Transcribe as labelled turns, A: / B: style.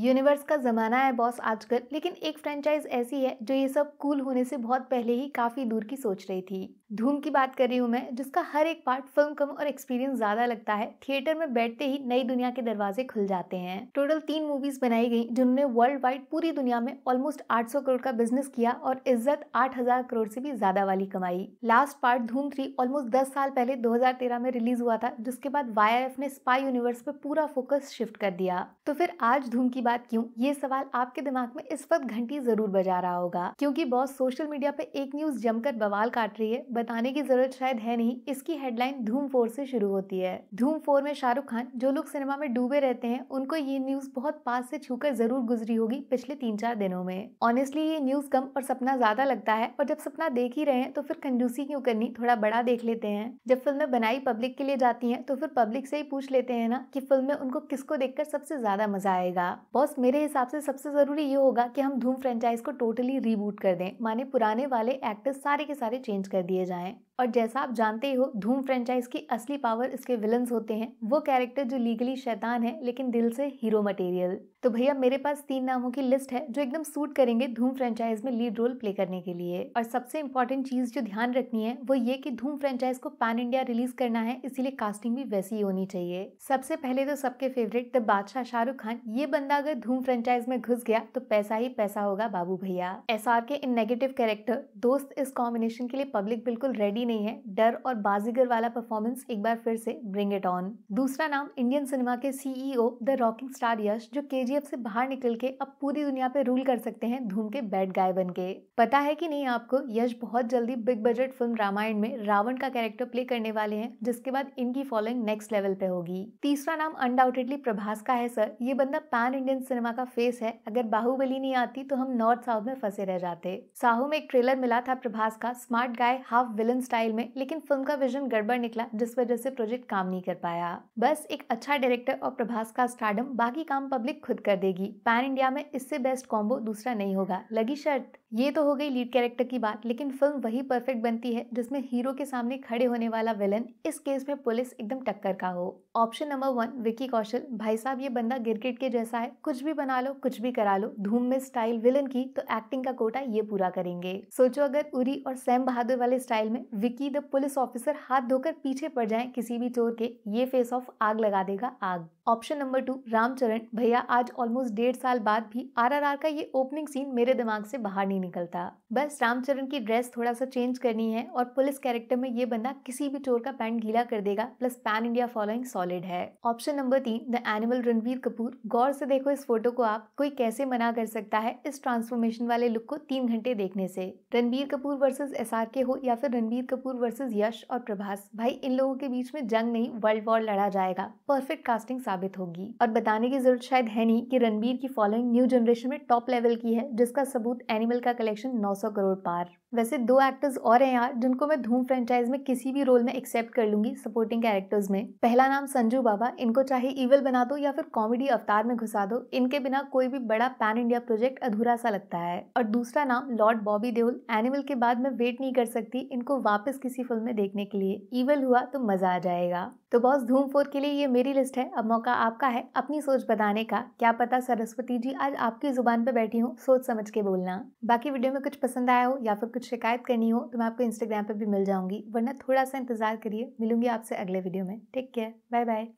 A: universe का ज़माना है बॉस आजकल लेकिन एक फ्रेंचाइज ऐसी है जो ये सब कूल होने से बहुत पहले ही काफ़ी दूर की सोच रही थी धूम की बात कर रही हूँ मैं जिसका हर एक पार्ट फिल्म कम और एक्सपीरियंस ज़्यादा लगता है थिएटर में बैठते ही नई दुनिया के दरवाजे खुल जाते हैं टोटल तीन मूवीज बनाई गई जिन्होंने वर्ल्ड वाइड पूरी दुनिया में ऑलमोस्ट 800 करोड़ का बिजनेस किया और इज्जत 8000 करोड़ से भी ज्यादा वाली कमाई last part Dhoom three almost दस साल पहले दो में रिलीज हुआ था जिसके बाद वाई ने स्पाई यूनिवर्स पे पूरा फोकस शिफ्ट कर दिया तो फिर आज धूम की बात क्यूँ ये सवाल आपके दिमाग में इस वक्त घंटी जरूर बजा रहा होगा क्यूँकी बॉस सोशल मीडिया पे एक न्यूज जमकर बवाल काट रही है बताने की जरूरत शायद है नहीं इसकी हेडलाइन धूम फोर से शुरू होती है धूम फोर में शाहरुख खान जो लोग सिनेमा में डूबे रहते हैं उनको ये न्यूज बहुत पास से छूकर जरूर गुजरी होगी पिछले तीन चार दिनों में ऑनेस्टली ये न्यूज कम और सपना ज्यादा लगता है और जब सपना देख ही रहे हैं तो फिर कंजूसी क्यों करनी थोड़ा बड़ा देख लेते हैं जब फिल्में बनाई पब्लिक के लिए जाती है तो फिर पब्लिक से ही पूछ लेते हैं ना की फिल्म में उनको किसको देखकर सबसे ज्यादा मजा आएगा बॉस मेरे हिसाब से सबसे जरूरी ये होगा की हम धूम फ्रेंचाइज को टोटली रिबूट कर दें माने पुराने वाले एक्टर्स सारे के सारे चेंज कर दिए जाए और जैसा आप जानते हो धूम फ्रेंचाइज की असली पावर इसके विलन्स होते हैं वो कैरेक्टर जो लीगली शैतान है लेकिन दिल से हीरो मटेरियल तो भैया मेरे पास तीन नामों की लिस्ट है जो एकदम सूट करेंगे धूम फ्रेंचाइज में लीड रोल प्ले करने के लिए और सबसे इम्पोर्टेंट चीज जो ध्यान रखनी है वो ये कि धूम फ्रेंचाइज को पैन इंडिया रिलीज करना है इसीलिए कास्टिंग भी वैसी ही होनी चाहिए सबसे पहले तो सबके फेवरेट द बादशाह शाहरुख खान ये बंदा अगर धूम फ्रेंचाइज में घुस गया तो पैसा ही पैसा होगा बाबू भैया एस के इन नेगेटिव कैरेक्टर दोस्त इस कॉम्बिनेशन के लिए पब्लिक बिल्कुल रेडी नहीं है डर और बाजीगर वाला परफॉर्मेंस एक बार फिर से ब्रिंग इट ऑन दूसरा नाम इंडियन सिनेमा के CEO the rocking star Yash जो के से बाहर निकल के अब पूरी दुनिया पे रूल कर सकते हैं धूम के बैड गाय बन के पता है कि नहीं आपको यश बहुत जल्दी बिग बजट फिल्म रामायण में रावण का कैरेक्टर प्ले करने वाले हैं जिसके बाद इनकी फॉलोइंग नेक्स्ट लेवल पे होगी तीसरा नाम अनडाउटेडली प्रभास का है सर ये बंदा पैन इंडियन सिनेमा का फेस है अगर बाहुबली नहीं आती तो हम नॉर्थ साउथ में फंसे रह जाते साहू में एक ट्रेलर मिला था प्रभास का smart guy half villain style style में लेकिन फिल्म का विजन गड़बड़ निकला जिस वजह से प्रोजेक्ट काम नहीं कर पाया बस एक अच्छा डायरेक्टर और प्रभास का स्टार्डम बाकी काम पब्लिक खुद कर देगी पैन इंडिया में इससे बेस्ट कॉम्बो दूसरा नहीं होगा लगी शर्त ये तो हो गई लीड कैरेक्टर की बात लेकिन फिल्म वही परफेक्ट बनती है जिसमें हीरो के सामने खड़े होने वाला विलन इस केस में पुलिस एकदम टक्कर का हो option number one Vicky Kaushal भाई साहब ये बंदा गिरगिट के जैसा है कुछ भी बना लो कुछ भी करा लो धूम में स्टाइल विलन की तो एक्टिंग का कोटा ये पूरा करेंगे सोचो अगर उरी और सैम बहादुर वाले स्टाइल में विकी द पुलिस ऑफिसर हाथ धोकर पीछे पड़ जाए किसी भी चोर के ये फेस ऑफ आग लगा देगा आग ऑप्शन नंबर टू रामचरण भैया आज ऑलमोस्ट डेढ़ साल बाद भी आरआरआर का ये ओपनिंग सीन मेरे दिमाग से बाहर नहीं निकलता बस रामचरण की ड्रेस थोड़ा सा चेंज करनी है और पुलिस कैरेक्टर में ये बंदा किसी भी चोर का पैंट गीला कर देगा plus pan India following solid है ऑप्शन नंबर तीन द एनिमल रणवीर कपूर गौर से देखो इस फोटो को आप कोई कैसे मना कर सकता है इस ट्रांसफॉर्मेशन वाले लुक को तीन घंटे देखने से रणबीर कपूर वर्सेज एस हो या फिर रणबीर कपूर वर्सेज यश और प्रभास भाई इन लोगों के बीच में जंग नहीं वर्ल्ड वॉर लड़ा जाएगा परफेक्ट कास्टिंग साबित साबित होगी और बताने की जरूरत शायद है नहीं कि रणबीर की फॉलोइंग न्यू जनरेशन में टॉप लेवल की है जिसका सबूत एनिमल का कलेक्शन 900 करोड़ पार वैसे दो एक्टर्स और हैं यार जिनको मैं धूम फ्रेंचाइज में किसी भी रोल में एक्सेप्ट कर लूंगी सपोर्टिंग कैरेक्टर्स में पहला नाम संजू बाबा इनको चाहे इवल बना दो या फिर कॉमेडी अवतार में घुसा दो इनके बिना कोई भी बड़ा पैन इंडिया प्रोजेक्ट अधूरा सा लगता है और दूसरा नाम लॉर्ड बॉबी देओल एनिमल के बाद मैं वेट नहीं कर सकती इनको वापस किसी फिल्म में देखने के लिए इवल हुआ तो मजा आ जाएगा तो बॉस धूम फोर के लिए ये मेरी लिस्ट है अब मौका आपका है अपनी सोच बताने का क्या पता सरस्वती जी आज आपकी जुबान पे बैठी हूँ सोच समझ के बोलना बाकी वीडियो में कुछ पसंद आया हो या फिर कुछ शिकायत करनी हो तो मैं आपको इंस्टाग्राम पर भी मिल जाऊँगी वरना थोड़ा सा इंतज़ार करिए मिलूँगी आपसे अगले वीडियो में टेक केयर बाय बाय